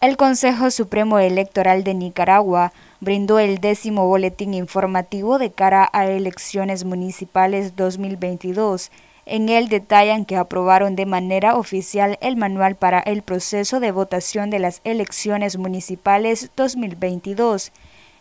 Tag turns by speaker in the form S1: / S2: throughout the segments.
S1: El Consejo Supremo Electoral de Nicaragua brindó el décimo boletín informativo de cara a elecciones municipales 2022. En él detallan que aprobaron de manera oficial el manual para el proceso de votación de las elecciones municipales 2022,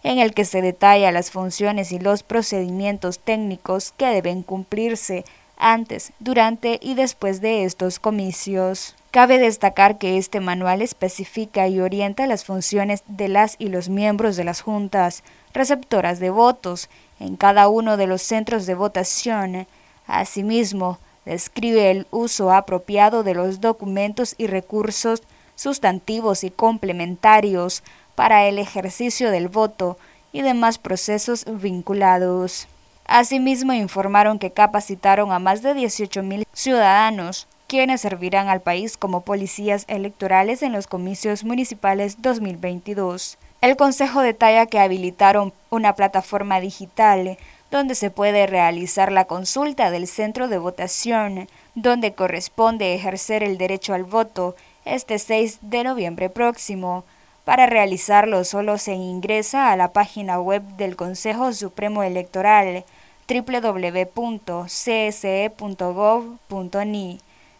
S1: en el que se detalla las funciones y los procedimientos técnicos que deben cumplirse antes, durante y después de estos comicios. Cabe destacar que este manual especifica y orienta las funciones de las y los miembros de las juntas receptoras de votos en cada uno de los centros de votación. Asimismo, describe el uso apropiado de los documentos y recursos sustantivos y complementarios para el ejercicio del voto y demás procesos vinculados. Asimismo, informaron que capacitaron a más de mil ciudadanos quienes servirán al país como policías electorales en los comicios municipales 2022. El Consejo detalla que habilitaron una plataforma digital donde se puede realizar la consulta del centro de votación, donde corresponde ejercer el derecho al voto este 6 de noviembre próximo. Para realizarlo solo se ingresa a la página web del Consejo Supremo Electoral www.cse.gov.ni.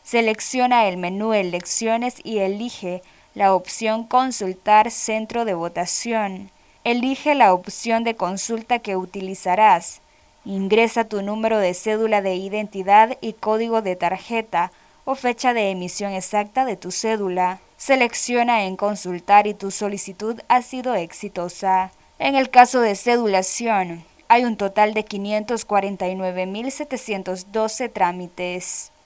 S1: Selecciona el menú Elecciones y elige la opción Consultar centro de votación. Elige la opción de consulta que utilizarás. Ingresa tu número de cédula de identidad y código de tarjeta o fecha de emisión exacta de tu cédula. Selecciona en consultar y tu solicitud ha sido exitosa. En el caso de cedulación, hay un total de 549.712 trámites.